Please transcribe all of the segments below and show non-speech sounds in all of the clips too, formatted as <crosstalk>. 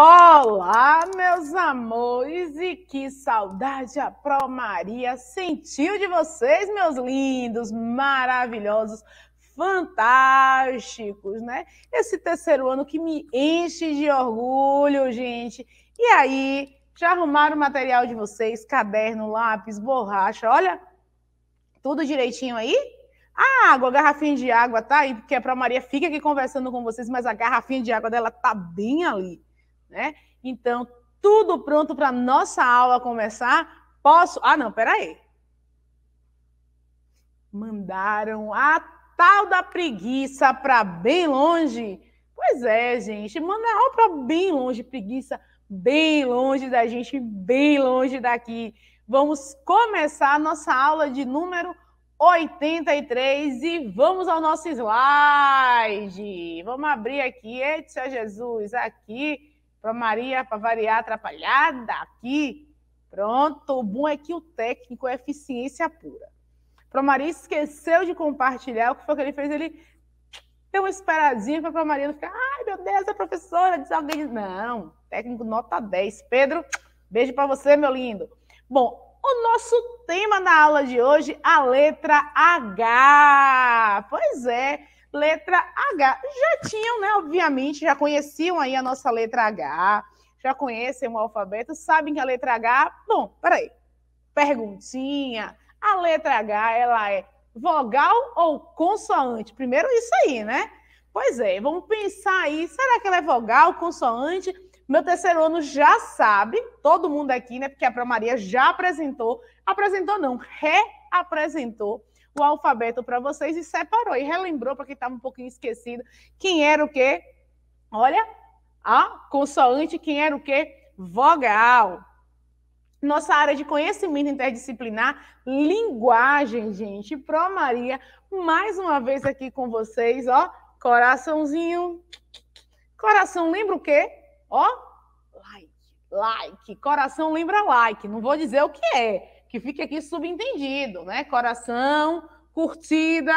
Olá, meus amores, e que saudade a Pro Maria sentiu de vocês, meus lindos, maravilhosos, fantásticos, né? Esse terceiro ano que me enche de orgulho, gente. E aí, já arrumaram o material de vocês, caderno, lápis, borracha, olha, tudo direitinho aí? A ah, água, a garrafinha de água tá aí, porque a Pro Maria fica aqui conversando com vocês, mas a garrafinha de água dela tá bem ali né? Então, tudo pronto para nossa aula começar? Posso? Ah, não, peraí. Mandaram a tal da preguiça para bem longe. Pois é, gente, mandaram para bem longe, preguiça bem longe da gente, bem longe daqui. Vamos começar a nossa aula de número 83 e vamos ao nosso slide. Vamos abrir aqui, Edson Jesus, aqui para Maria, para variar, atrapalhada aqui. Pronto, o bom é que o técnico é eficiência pura. Para Maria esqueceu de compartilhar o que foi que ele fez. Ele deu uma esperadinha para a Maria não ficar, ai meu Deus, a é professora, diz alguém. Não, técnico nota 10. Pedro, beijo para você, meu lindo. Bom, o nosso tema na aula de hoje, a letra H. Pois é letra H. Já tinham, né? Obviamente, já conheciam aí a nossa letra H, já conhecem o alfabeto, sabem que a letra H. Bom, peraí. Perguntinha. A letra H, ela é vogal ou consoante? Primeiro, isso aí, né? Pois é, vamos pensar aí. Será que ela é vogal, consoante? Meu terceiro ano já sabe, todo mundo aqui, né? Porque a Maria já apresentou. Apresentou, não, reapresentou o alfabeto para vocês e separou e relembrou para quem estava um pouquinho esquecido quem era o quê? Olha, a consoante, quem era o quê? Vogal. Nossa área de conhecimento interdisciplinar, linguagem, gente. Pro Maria, mais uma vez aqui com vocês, ó, coraçãozinho. Coração lembra o quê? Ó, like, like. Coração lembra like. Não vou dizer o que é, que fique aqui subentendido, né? Coração, curtida,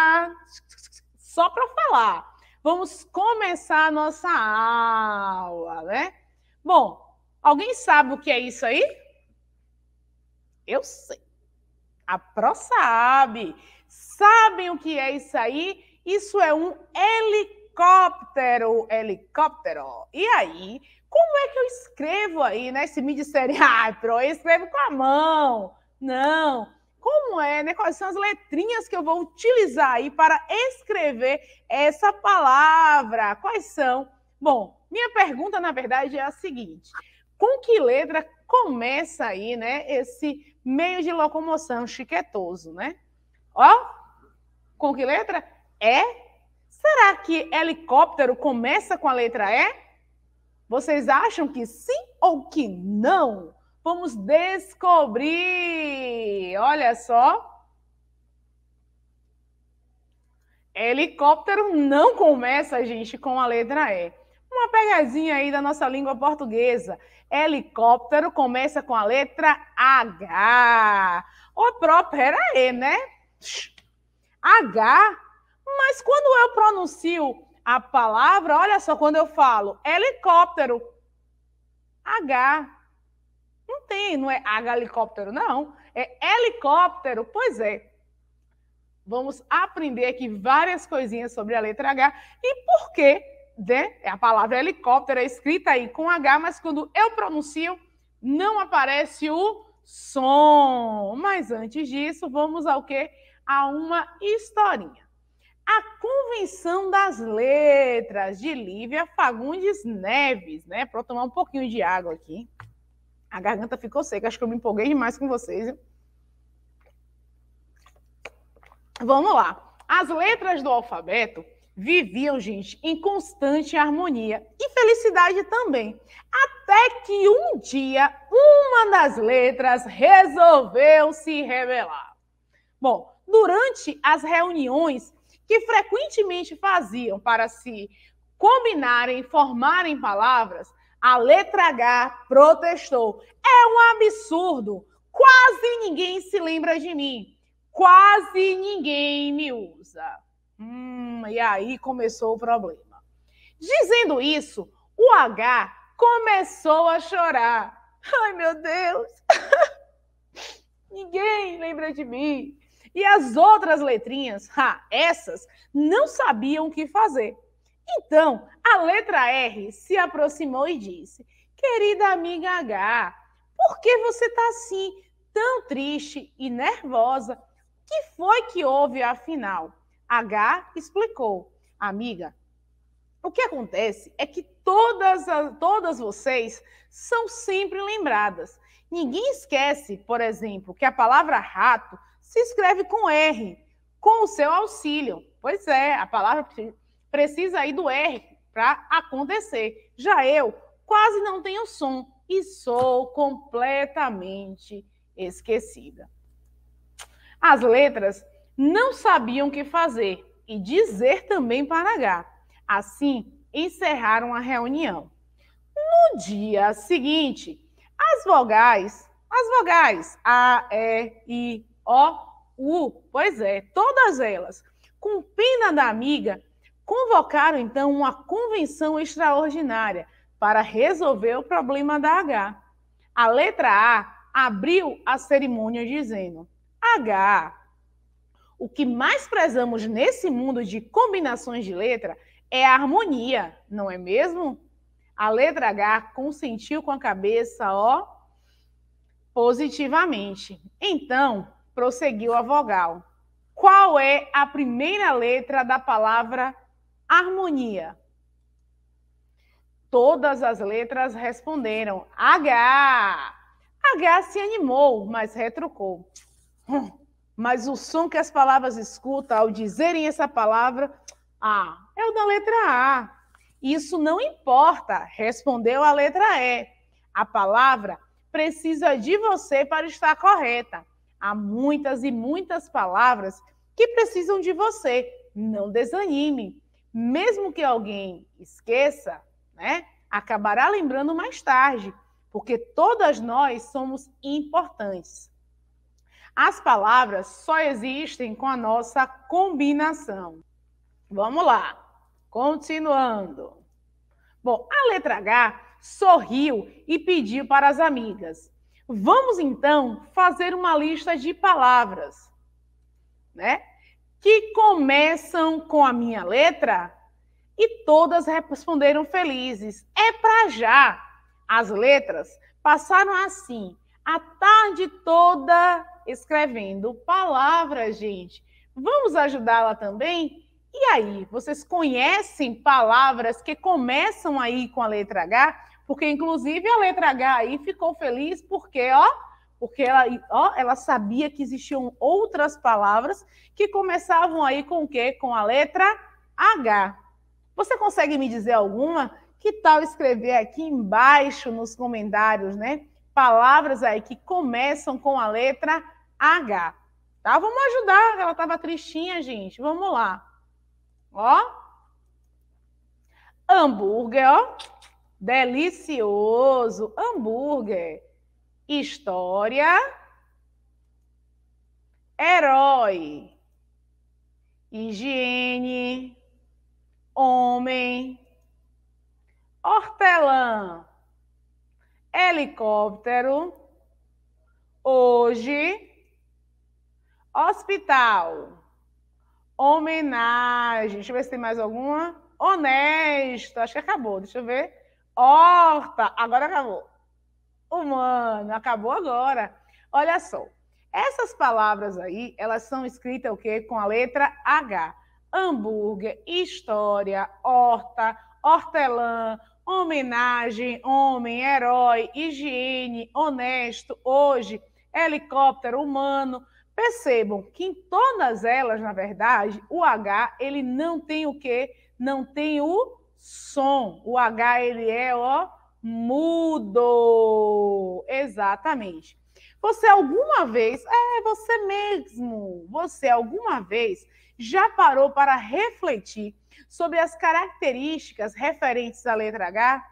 só para falar. Vamos começar a nossa aula, né? Bom, alguém sabe o que é isso aí? Eu sei. A Pro sabe. Sabem o que é isso aí? Isso é um helicóptero, helicóptero. E aí, como é que eu escrevo aí, né? Se me disserem, ah, <laughs> Pro, eu escrevo com a mão. Não. Como é, né? Quais são as letrinhas que eu vou utilizar aí para escrever essa palavra? Quais são? Bom, minha pergunta, na verdade, é a seguinte: com que letra começa aí, né, esse meio de locomoção chiquetoso, né? Ó, com que letra? É? Será que helicóptero começa com a letra E? Vocês acham que sim ou que não? Vamos descobrir! Olha só. Helicóptero não começa, gente, com a letra E. Uma pegadinha aí da nossa língua portuguesa. Helicóptero começa com a letra H. O próprio era E, né? H. Mas quando eu pronuncio a palavra, olha só quando eu falo helicóptero. H assim, não é H helicóptero, não. É helicóptero, pois é. Vamos aprender aqui várias coisinhas sobre a letra H e por que né, é a palavra helicóptero é escrita aí com H, mas quando eu pronuncio, não aparece o som. Mas antes disso, vamos ao quê? A uma historinha. A Convenção das Letras, de Lívia Fagundes Neves, né? Para tomar um pouquinho de água aqui. A garganta ficou seca, acho que eu me empolguei demais com vocês. Vamos lá. As letras do alfabeto viviam, gente, em constante harmonia e felicidade também. Até que um dia uma das letras resolveu se rebelar. Bom, durante as reuniões que frequentemente faziam para se combinarem, formarem palavras, a letra H protestou. É um absurdo. Quase ninguém se lembra de mim. Quase ninguém me usa. Hum, e aí começou o problema. Dizendo isso, o H começou a chorar. Ai, meu Deus! <laughs> ninguém lembra de mim. E as outras letrinhas, ha, essas, não sabiam o que fazer. Então, a letra R se aproximou e disse: Querida amiga H, por que você está assim, tão triste e nervosa? O que foi que houve afinal? H explicou: Amiga, o que acontece é que todas, todas vocês são sempre lembradas. Ninguém esquece, por exemplo, que a palavra rato se escreve com R, com o seu auxílio. Pois é, a palavra precisa aí do R para acontecer. Já eu quase não tenho som e sou completamente esquecida. As letras não sabiam o que fazer e dizer também para H. Assim, encerraram a reunião. No dia seguinte, as vogais, as vogais A, E, I, O, U, pois é, todas elas, com pena da amiga, convocaram então uma convenção extraordinária para resolver o problema da H. A letra A abriu a cerimônia dizendo: H, o que mais prezamos nesse mundo de combinações de letra é a harmonia, não é mesmo? A letra H consentiu com a cabeça, ó, positivamente. Então, prosseguiu a vogal. Qual é a primeira letra da palavra Harmonia. Todas as letras responderam H. H se animou, mas retrucou. Hum, mas o som que as palavras escutam ao dizerem essa palavra A ah, é o da letra A. Isso não importa, respondeu a letra E. A palavra precisa de você para estar correta. Há muitas e muitas palavras que precisam de você. Não desanime mesmo que alguém esqueça, né, acabará lembrando mais tarde, porque todas nós somos importantes. As palavras só existem com a nossa combinação. Vamos lá, continuando. Bom, a letra H sorriu e pediu para as amigas: Vamos então fazer uma lista de palavras, né? que começam com a minha letra? E todas responderam felizes. É para já. As letras passaram assim a tarde toda escrevendo palavras, gente. Vamos ajudá-la também? E aí, vocês conhecem palavras que começam aí com a letra H? Porque, inclusive, a letra H aí ficou feliz porque, ó, porque ela, ó, ela sabia que existiam outras palavras que começavam aí com o quê? Com a letra H. Você consegue me dizer alguma? Que tal escrever aqui embaixo nos comentários, né? Palavras aí que começam com a letra H. Tá? Vamos ajudar, ela estava tristinha, gente. Vamos lá. Ó. Hambúrguer, ó. Delicioso. Hambúrguer história, herói, higiene, homem, hortelã, helicóptero, hoje, hospital, homenagem. Deixa eu ver se tem mais alguma. Honesto, acho que acabou. Deixa eu ver. Horta, agora acabou humano. Acabou agora. Olha só. Essas palavras aí, elas são escritas o quê? Com a letra H. Hambúrguer, história, horta, hortelã, homenagem, homem, herói, higiene, honesto, hoje, helicóptero, humano. Percebam que em todas elas, na verdade, o H, ele não tem o quê? Não tem o som. O H, ele é, ó, mudo. Exatamente. Você alguma vez, é você mesmo, você alguma vez já parou para refletir sobre as características referentes à letra H?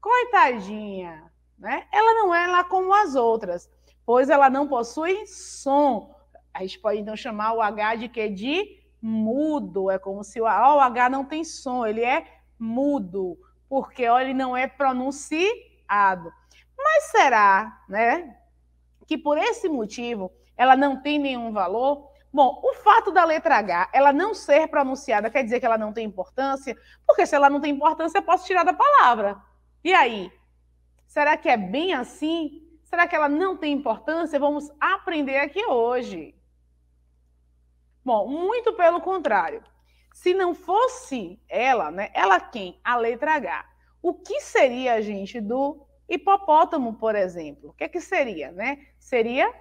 Coitadinha, né? Ela não é lá como as outras, pois ela não possui som. A gente pode então chamar o H de que de mudo, é como se o, o H não tem som, ele é mudo porque ó, ele não é pronunciado. Mas será, né, que por esse motivo ela não tem nenhum valor? Bom, o fato da letra H ela não ser pronunciada quer dizer que ela não tem importância, porque se ela não tem importância, eu posso tirar da palavra. E aí? Será que é bem assim? Será que ela não tem importância? Vamos aprender aqui hoje. Bom, muito pelo contrário. Se não fosse ela, né? Ela quem? A letra H. O que seria a gente do hipopótamo, por exemplo? O que é que seria, né? Seria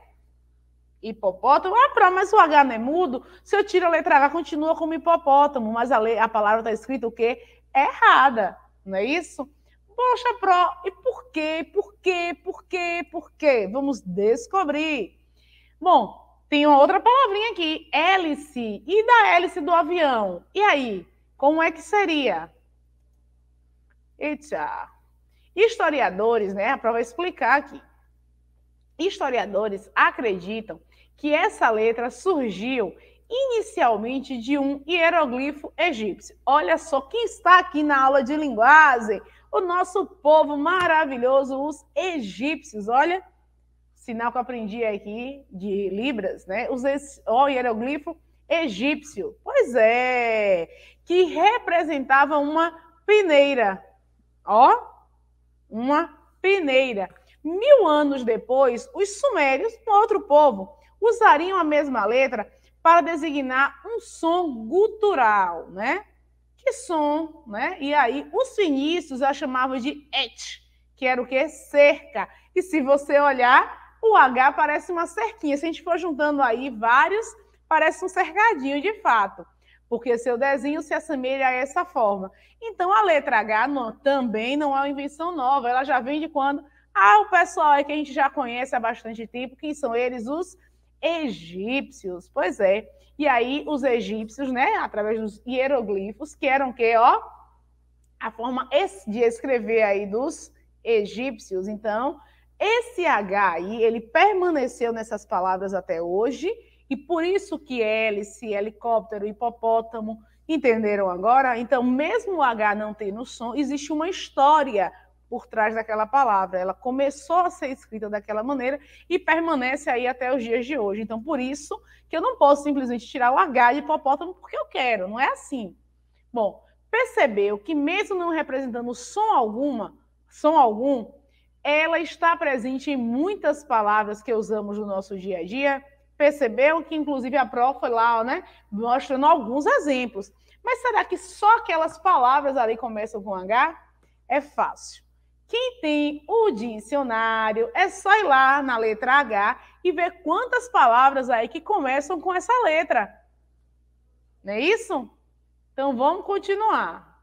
hipopótamo. Ah, pra, mas o H não é mudo? Se eu tiro a letra H, continua como hipopótamo, mas a, a palavra está escrita o quê? Errada, não é isso? Poxa, Pro, e por quê? Por quê? Por quê? Por quê? Vamos descobrir. Bom, tem uma outra palavrinha aqui, hélice. E da hélice do avião? E aí, como é que seria? Eita! Historiadores, né? A prova é explicar aqui. Historiadores acreditam que essa letra surgiu inicialmente de um hieroglifo egípcio. Olha só quem está aqui na aula de linguagem, o nosso povo maravilhoso, os egípcios. Olha, sinal que eu aprendi aqui de Libras, né? Usei o hieroglifo egípcio. Pois é, que representava uma peneira. Ó, uma peneira. Mil anos depois, os sumérios, um outro povo, usariam a mesma letra para designar um som gutural, né? Que som, né? E aí os fenícios a chamavam de et, que era o que cerca. E se você olhar, o H parece uma cerquinha. Se a gente for juntando aí vários, parece um cercadinho de fato, porque seu desenho se assemelha a essa forma. Então, a letra H não, também não é uma invenção nova, ela já vem de quando? Ah, o pessoal é que a gente já conhece há bastante tempo, quem são eles? Os egípcios, pois é. E aí, os egípcios, né, através dos hieroglifos, que eram o quê, ó? A forma de escrever aí dos egípcios. Então, esse H aí, ele permaneceu nessas palavras até hoje, e por isso que hélice, helicóptero, hipopótamo, entenderam agora? Então, mesmo o H não no som, existe uma história por trás daquela palavra. Ela começou a ser escrita daquela maneira e permanece aí até os dias de hoje. Então, por isso que eu não posso simplesmente tirar o H de hipopótamo porque eu quero, não é assim. Bom, percebeu que mesmo não representando som alguma, som algum, ela está presente em muitas palavras que usamos no nosso dia a dia. Percebeu que, inclusive, a prova foi lá, né, mostrando alguns exemplos. Mas será que só aquelas palavras ali começam com H? É fácil. Quem tem o dicionário, é só ir lá na letra H e ver quantas palavras aí que começam com essa letra. Não é isso? Então vamos continuar.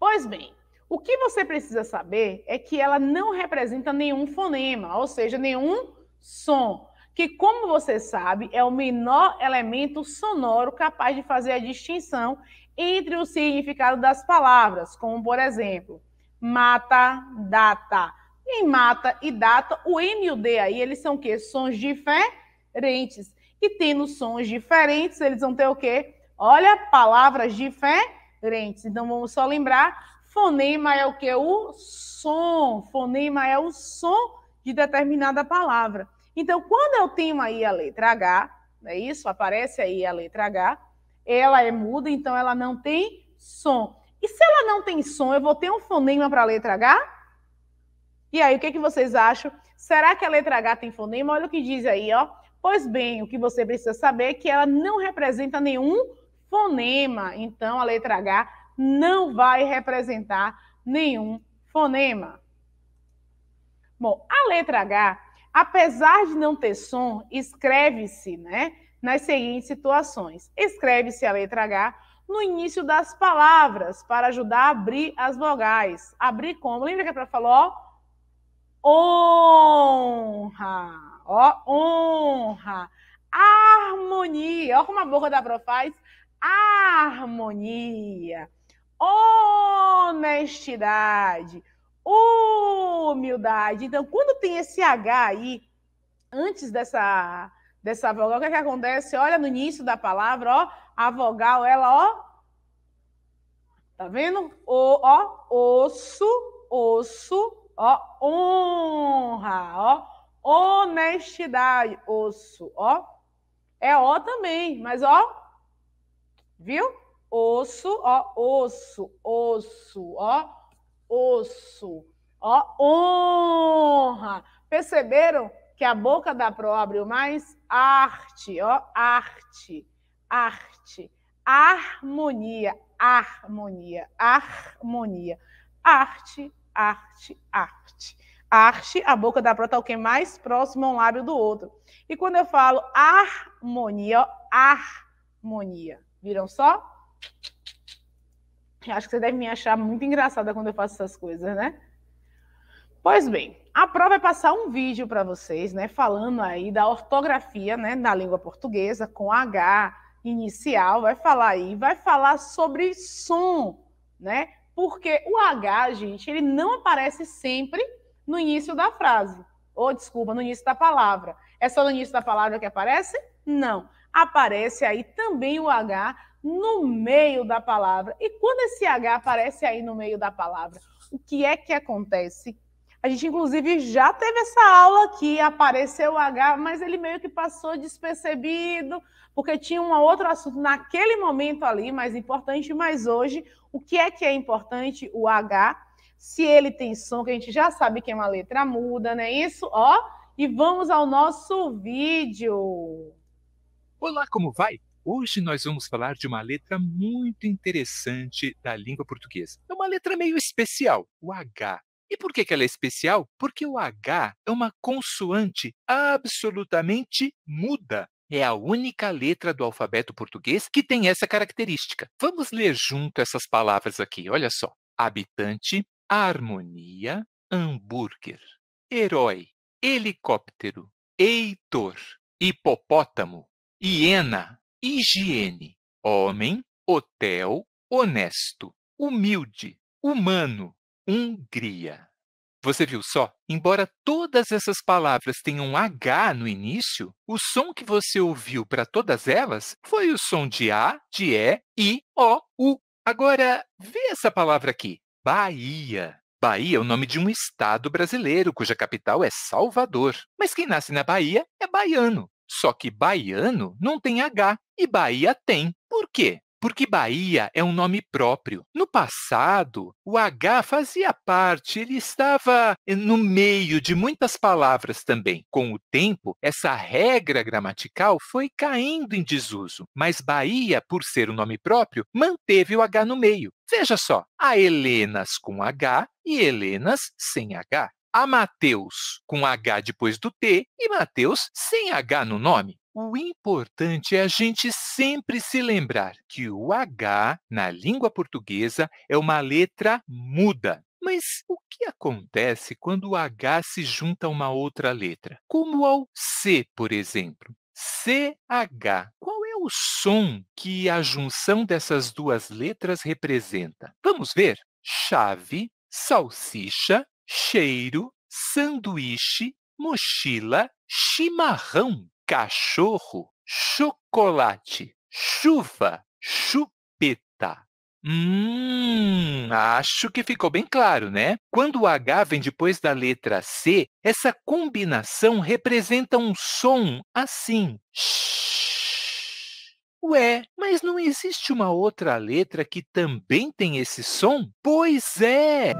Pois bem, o que você precisa saber é que ela não representa nenhum fonema, ou seja, nenhum som, que, como você sabe, é o menor elemento sonoro capaz de fazer a distinção entre o significado das palavras, como por exemplo, mata, data. Em mata e data, o M e o D aí, eles são o quê? Sons diferentes. E tendo sons diferentes, eles vão ter o quê? Olha, palavras diferentes. Então vamos só lembrar Fonema é o que? O som. Fonema é o som de determinada palavra. Então, quando eu tenho aí a letra H, não é isso? Aparece aí a letra H, ela é muda, então ela não tem som. E se ela não tem som, eu vou ter um fonema para a letra H? E aí, o que, que vocês acham? Será que a letra H tem fonema? Olha o que diz aí, ó. Pois bem, o que você precisa saber é que ela não representa nenhum fonema. Então, a letra H não vai representar nenhum fonema. Bom, a letra H, apesar de não ter som, escreve-se, né, nas seguintes situações. Escreve-se a letra H no início das palavras para ajudar a abrir as vogais. Abrir como? Lembra que a falou? Honra. Ó, honra. Harmonia. Olha como a boca da Pro faz. Harmonia honestidade, humildade. Então, quando tem esse H aí, antes dessa, dessa vogal, o que, é que acontece? Olha no início da palavra, ó, a vogal, ela, ó. Tá vendo? O, ó, osso, osso, ó, honra, ó, honestidade, osso, ó. É ó também, mas ó, viu? osso, ó, osso, osso, ó, osso, ó, honra. Perceberam que a boca da Pro abriu mais? Arte, ó, arte, arte, harmonia, harmonia, harmonia, arte, arte, arte. Arte, a boca da Pro está o que mais próximo a um lábio do outro. E quando eu falo harmonia, ó, harmonia, viram só? Eu acho que você deve me achar muito engraçada quando eu faço essas coisas, né? Pois bem, a prova vai é passar um vídeo para vocês, né, falando aí da ortografia, né, da língua portuguesa com H inicial, vai falar aí, vai falar sobre som, né? Porque o H, gente, ele não aparece sempre no início da frase, ou desculpa, no início da palavra. É só no início da palavra que aparece? Não. Aparece aí também o H no meio da palavra. E quando esse H aparece aí no meio da palavra, o que é que acontece? A gente, inclusive, já teve essa aula que apareceu o H, mas ele meio que passou despercebido, porque tinha um outro assunto naquele momento ali, mais importante, mas hoje, o que é que é importante? O H, se ele tem som, que a gente já sabe que é uma letra muda, não é isso? Ó, e vamos ao nosso vídeo. Olá, como vai? Hoje nós vamos falar de uma letra muito interessante da língua portuguesa. É uma letra meio especial, o H. E por que, ela é especial? Porque o H é uma consoante absolutamente muda. É a única letra do alfabeto português que tem essa característica. Vamos ler junto essas palavras aqui, olha só: habitante, harmonia, hambúrguer, herói, helicóptero, heitor, hipopótamo, hiena, higiene, homem, hotel, honesto, humilde, humano, Hungria. Você viu só? Embora todas essas palavras tenham H no início, o som que você ouviu para todas elas foi o som de A, de E, I, O, U. Agora, vê essa palavra aqui: Bahia. Bahia é o nome de um estado brasileiro cuja capital é Salvador. Mas quem nasce na Bahia é baiano. Só que baiano não tem H e Bahia tem. Por quê? Porque Bahia é um nome próprio. No passado, o H fazia parte, ele estava eh, no meio de muitas palavras também. Com o tempo, essa regra gramatical foi caindo em desuso, mas Bahia, por ser um nome próprio, manteve o H no meio. Veja só, há Helenas com H e Helenas sem H a Mateus com H depois do T e Mateus sem H no nome. O importante é a gente sempre se lembrar que o H na língua portuguesa é uma letra muda. Mas o que acontece quando o H se junta a uma outra letra? Como ao C, por exemplo. CH. Qual é o som que a junção dessas duas letras representa? Vamos ver? Chave, salsicha cheiro, sanduíche, mochila, chimarrão, cachorro, chocolate, chuva, chupeta. Hum, acho que ficou bem claro, né? Quando o H vem depois da letra C, essa combinação representa um som assim. Ué, mas não existe uma outra letra que também tem esse som? Pois é!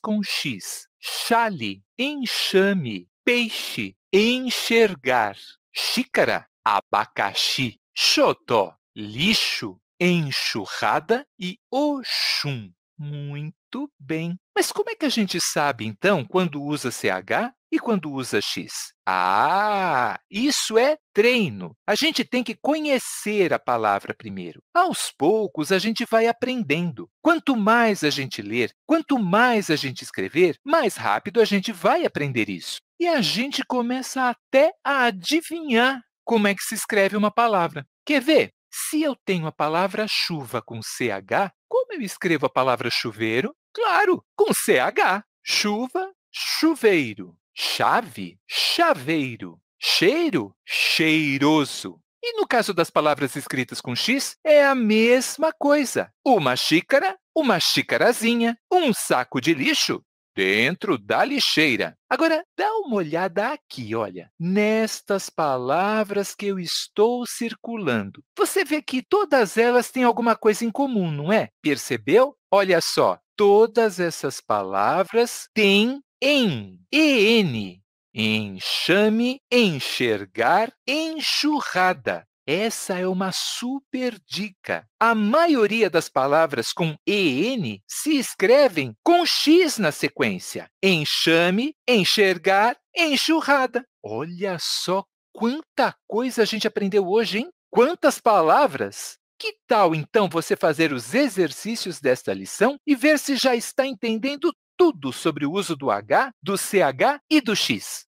com X. Chale, enxame, peixe, enxergar. Xícara, abacaxi. Xotó, lixo, enxurrada e Oxum. Muito bem. Mas como é que a gente sabe, então, quando usa CH e quando usa X? Ah, isso é treino. A gente tem que conhecer a palavra primeiro. Aos poucos, a gente vai aprendendo. Quanto mais a gente ler, quanto mais a gente escrever, mais rápido a gente vai aprender isso. E a gente começa até a adivinhar como é que se escreve uma palavra. Quer ver? Se eu tenho a palavra chuva com CH, como eu escrevo a palavra chuveiro? Claro, com CH. Chuva, chuveiro. Chave, chaveiro. Cheiro, cheiroso. E no caso das palavras escritas com X, é a mesma coisa. Uma xícara, uma xícarazinha, um saco de lixo dentro da lixeira. Agora, dá uma olhada aqui, olha, nestas palavras que eu estou circulando. Você vê que todas elas têm alguma coisa em comum, não é? Percebeu? Olha só, todas essas palavras têm em, en, enxame, enxergar, enxurrada. Essa é uma super dica. A maioria das palavras com EN se escrevem com X na sequência: enxame, enxergar, enxurrada. Olha só quanta coisa a gente aprendeu hoje, hein? Quantas palavras! Que tal então você fazer os exercícios desta lição e ver se já está entendendo tudo sobre o uso do H, do CH e do X.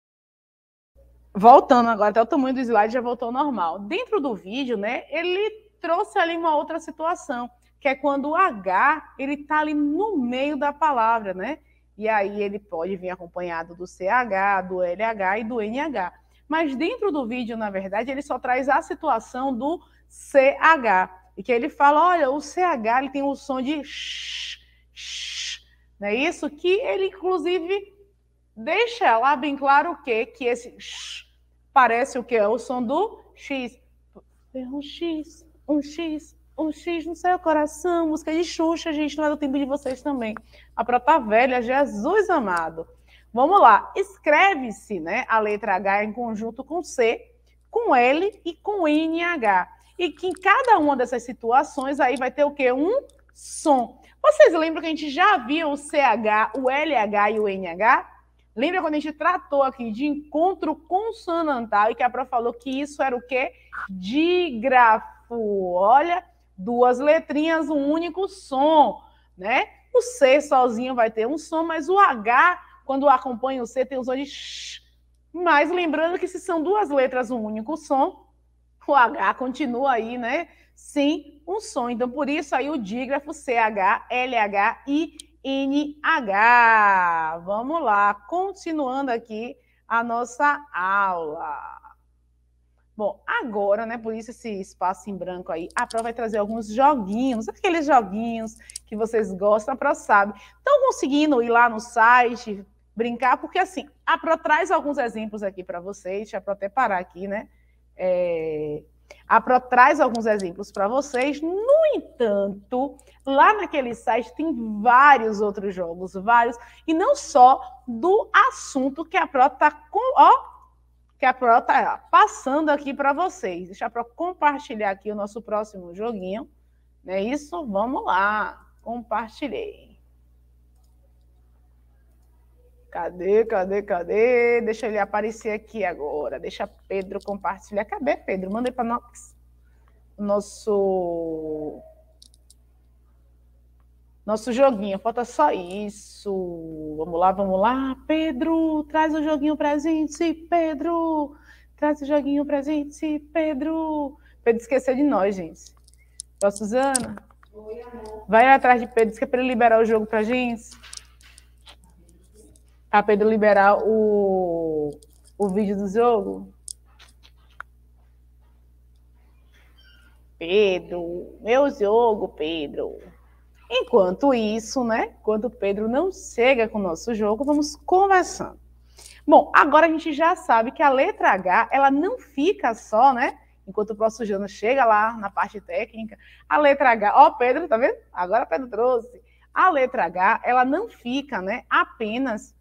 Voltando agora, até o tamanho do slide já voltou ao normal. Dentro do vídeo, né, ele trouxe ali uma outra situação, que é quando o H, ele tá ali no meio da palavra, né? E aí ele pode vir acompanhado do CH, do LH e do NH. Mas dentro do vídeo, na verdade, ele só traz a situação do CH. E que ele fala, olha, o CH ele tem o som de sh, sh não é isso? Que ele, inclusive, deixa lá bem claro o quê? Que esse sh parece o que? É o som do X. É um X, um X, um X no seu coração. Música de Xuxa, gente, não é do tempo de vocês também. A prata velha, Jesus amado. Vamos lá, escreve-se né, a letra H em conjunto com C, com L e com NH. E que em cada uma dessas situações aí vai ter o quê? Um som. Vocês lembram que a gente já viu o CH, o LH e o NH? Lembra quando a gente tratou aqui de encontro consonantal e que a Pro falou que isso era o quê? Dígrafo. Olha, duas letrinhas, um único som, né? O C sozinho vai ter um som, mas o H, quando acompanha o C, tem o som de sh. Mas lembrando que se são duas letras, um único som, o H continua aí, né? sim um som. Então, por isso aí o dígrafo CH, LH e NH. Vamos lá, continuando aqui a nossa aula. Bom, agora, né, por isso esse espaço em branco aí, a prova vai trazer alguns joguinhos, aqueles joguinhos que vocês gostam, a Pro sabe. Estão conseguindo ir lá no site, brincar? Porque, assim, a Pro traz alguns exemplos aqui para vocês, deixa eu até parar aqui, né, é, a Pro traz alguns exemplos para vocês. No entanto, lá naquele site tem vários outros jogos, vários, e não só do assunto que a Pro está com, ó, que a Pro está passando aqui para vocês. Deixa a Pro compartilhar aqui o nosso próximo joguinho. Não é isso? Vamos lá. Compartilhei. Cadê, cadê, cadê? Deixa ele aparecer aqui agora. Deixa Pedro compartilhar. Cadê, Pedro? Manda para nós. Nosso. Nosso joguinho. Falta só isso. Vamos lá, vamos lá. Pedro, traz o joguinho presente. gente. Pedro, traz o joguinho presente. gente. Pedro. Pedro esqueceu de nós, gente. Ó, Suzana. Oi, amor. Vai atrás de Pedro, diz que é para ele liberar o jogo para gente a Pedro liberar o, o vídeo do jogo? Pedro, meu jogo, Pedro. Enquanto isso, né? Quando o Pedro não chega com o nosso jogo, vamos conversando. Bom, agora a gente já sabe que a letra H, ela não fica só, né? Enquanto o próximo Jana chega lá na parte técnica, a letra H, ó, Pedro, tá vendo? Agora Pedro trouxe. A letra H, ela não fica, né? Apenas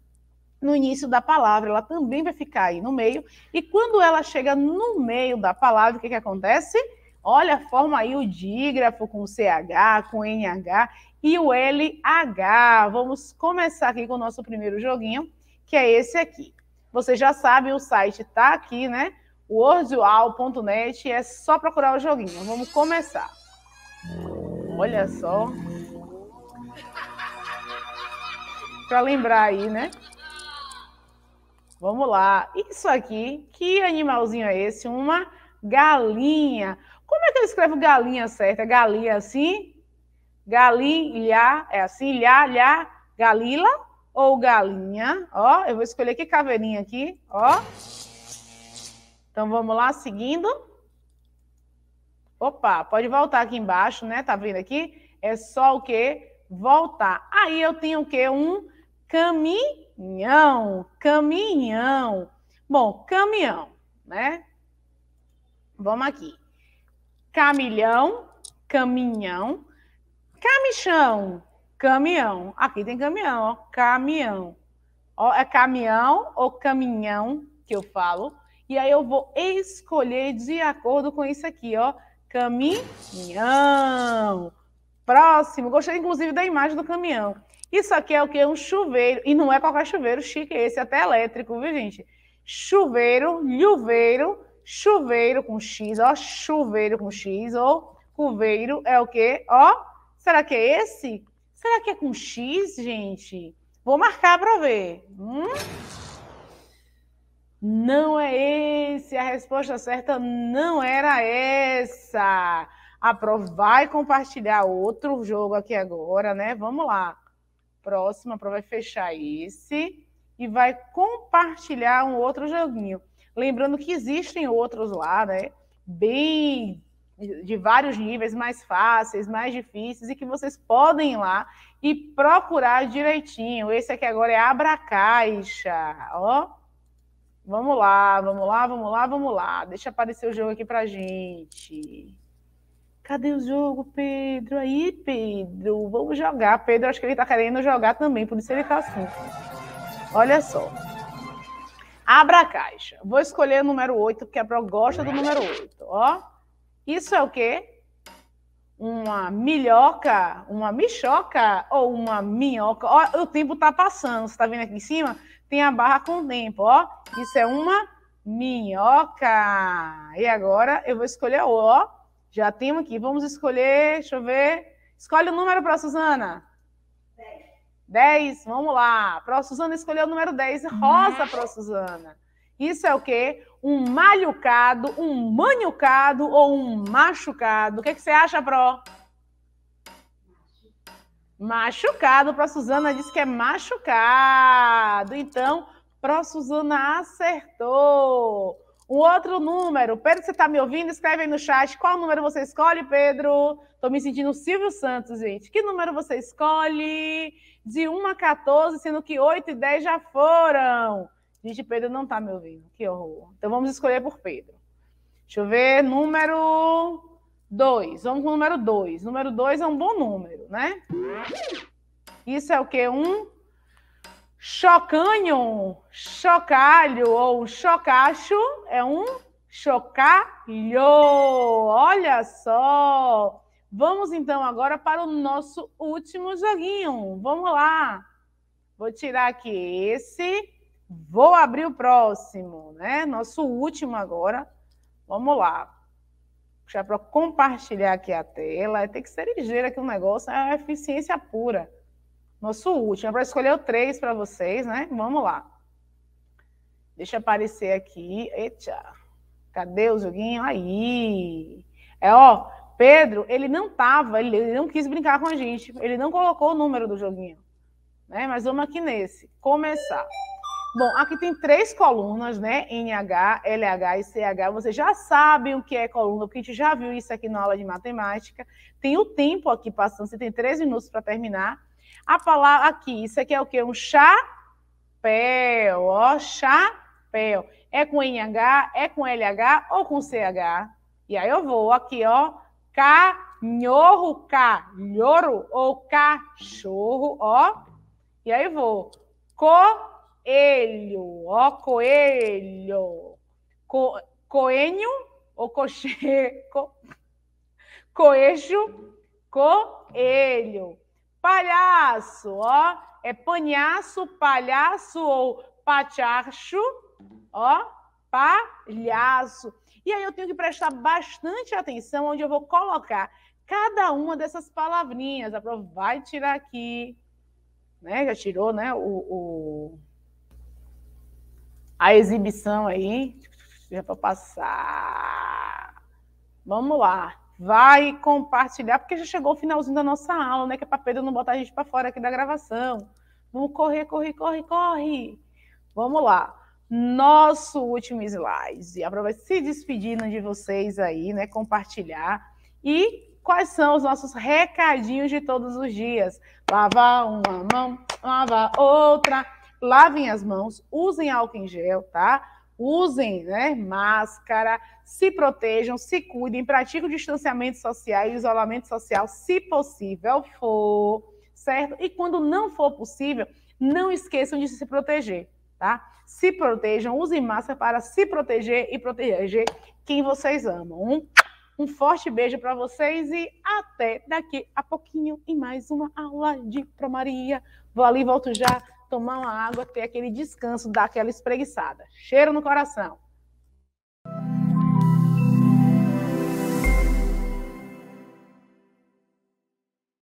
no início da palavra, ela também vai ficar aí no meio. E quando ela chega no meio da palavra, o que, que acontece? Olha, forma aí o dígrafo com CH, com NH e o LH. Vamos começar aqui com o nosso primeiro joguinho, que é esse aqui. Você já sabe, o site está aqui, né? wordual.net, é só procurar o joguinho. Vamos começar. Olha só. Para lembrar aí, né? Vamos lá. Isso aqui, que animalzinho é esse? Uma galinha. Como é que eu escrevo galinha certo? É galinha assim? Galinha, é assim? Lhá, lhá, galila ou galinha? Ó, eu vou escolher que caveirinha aqui, ó. Então vamos lá, seguindo. Opa, pode voltar aqui embaixo, né? Tá vendo aqui? É só o quê? Voltar. Aí eu tenho o quê? Um caminho caminhão, caminhão. Bom, caminhão, né? Vamos aqui. Camilhão, caminhão. Camichão, caminhão. Aqui tem caminhão, ó. Caminhão. Ó, é caminhão ou caminhão que eu falo. E aí eu vou escolher de acordo com isso aqui, ó. Caminhão. Próximo. Gostei, inclusive, da imagem do caminhão. Isso aqui é o que? Um chuveiro. E não é qualquer chuveiro chique esse, até elétrico, viu, gente? Chuveiro, lhuveiro, chuveiro com X, ó. Chuveiro com X, ou cuveiro é o quê? Ó. Será que é esse? Será que é com X, gente? Vou marcar para ver. Hum? Não é esse. A resposta certa não era essa. A Pro vai compartilhar outro jogo aqui agora, né? Vamos lá próxima prova vai fechar esse e vai compartilhar um outro joguinho. Lembrando que existem outros lá, né? Bem de vários níveis, mais fáceis, mais difíceis, e que vocês podem ir lá e procurar direitinho. Esse aqui agora é Abra Caixa, ó. Vamos lá, vamos lá, vamos lá, vamos lá. Deixa aparecer o jogo aqui pra gente. Cadê o jogo, Pedro? Aí, Pedro, vamos jogar. Pedro, acho que ele tá querendo jogar também, por isso ele tá assim. Olha só. Abra a caixa. Vou escolher o número 8, porque a Pro gosta do número 8. Ó, isso é o quê? Uma milhoca, uma michoca ou uma minhoca? Ó, o tempo tá passando. Você tá vendo aqui em cima? Tem a barra com o tempo, ó. Isso é uma minhoca. E agora eu vou escolher o, ó já temos aqui. Vamos escolher, deixa eu ver. Escolhe o um número para a Suzana. 10. 10, vamos lá. Para a Suzana escolheu o número 10, uhum. rosa para a Suzana. Isso é o quê? Um malucado, um manucado ou um machucado. O que, é que você acha, Pro? Machucado. Para Suzana disse que é machucado. Então, Pro Suzana acertou. Um outro número. Pedro, você está me ouvindo? Escreve aí no chat qual número você escolhe, Pedro. Estou me sentindo Silvio Santos, gente. Que número você escolhe? De 1 a 14, sendo que 8 e 10 já foram. Gente, Pedro não está me ouvindo. Que horror. Então vamos escolher por Pedro. Deixa eu ver. Número 2. Vamos com o número 2. Número 2 é um bom número, né? Isso é o quê? Um Chocanho, chocalho ou chocacho é um chocalho. Olha só! Vamos então agora para o nosso último joguinho. Vamos lá. Vou tirar aqui esse. Vou abrir o próximo, né? Nosso último agora. Vamos lá. Já para compartilhar aqui a tela. Tem que ser ligeira que o negócio é eficiência pura. Nosso último. para escolher três para vocês, né? Vamos lá. Deixa aparecer aqui. Eita. Cadê o joguinho? Aí. É, ó. Pedro, ele não tava, ele, ele não quis brincar com a gente. Ele não colocou o número do joguinho. Né? Mas vamos aqui nesse. Começar. Bom, aqui tem três colunas, né? NH, LH e CH. Vocês já sabem o que é coluna, porque a gente já viu isso aqui na aula de matemática. Tem o tempo aqui passando, você tem três minutos para terminar. A palavra aqui, isso aqui é o quê? Um chapéu, ó, chapéu. É com NH, é com LH ou com CH? E aí eu vou aqui, ó, canhorro, calhoro ou cachorro, ó. E aí eu vou coelho, ó, coelho. Co, coenho ou coche, coelho, coelho palhaço, ó. É panhaço, palhaço ou pachacho, ó, palhaço. E aí eu tenho que prestar bastante atenção onde eu vou colocar cada uma dessas palavrinhas. A prova vai tirar aqui, né? Já tirou, né? O, o... A exibição aí, já para passar. Vamos lá vai compartilhar, porque já chegou o finalzinho da nossa aula, né? Que é para Pedro não botar a gente para fora aqui da gravação. Vamos correr, correr, corre, corre. Vamos lá. Nosso último slide. Aproveite é se despedindo de vocês aí, né? Compartilhar. E quais são os nossos recadinhos de todos os dias? Lavar uma mão, lavar outra. Lavem as mãos, usem álcool em gel, tá? usem né, máscara, se protejam, se cuidem, pratiquem o distanciamento social e o isolamento social, se possível for, certo? E quando não for possível, não esqueçam de se proteger, tá? Se protejam, usem máscara para se proteger e proteger quem vocês amam. Um, um forte beijo para vocês e até daqui a pouquinho em mais uma aula de Promaria. Vou ali, volto já tomar uma água, ter aquele descanso, dar aquela espreguiçada. Cheiro no coração.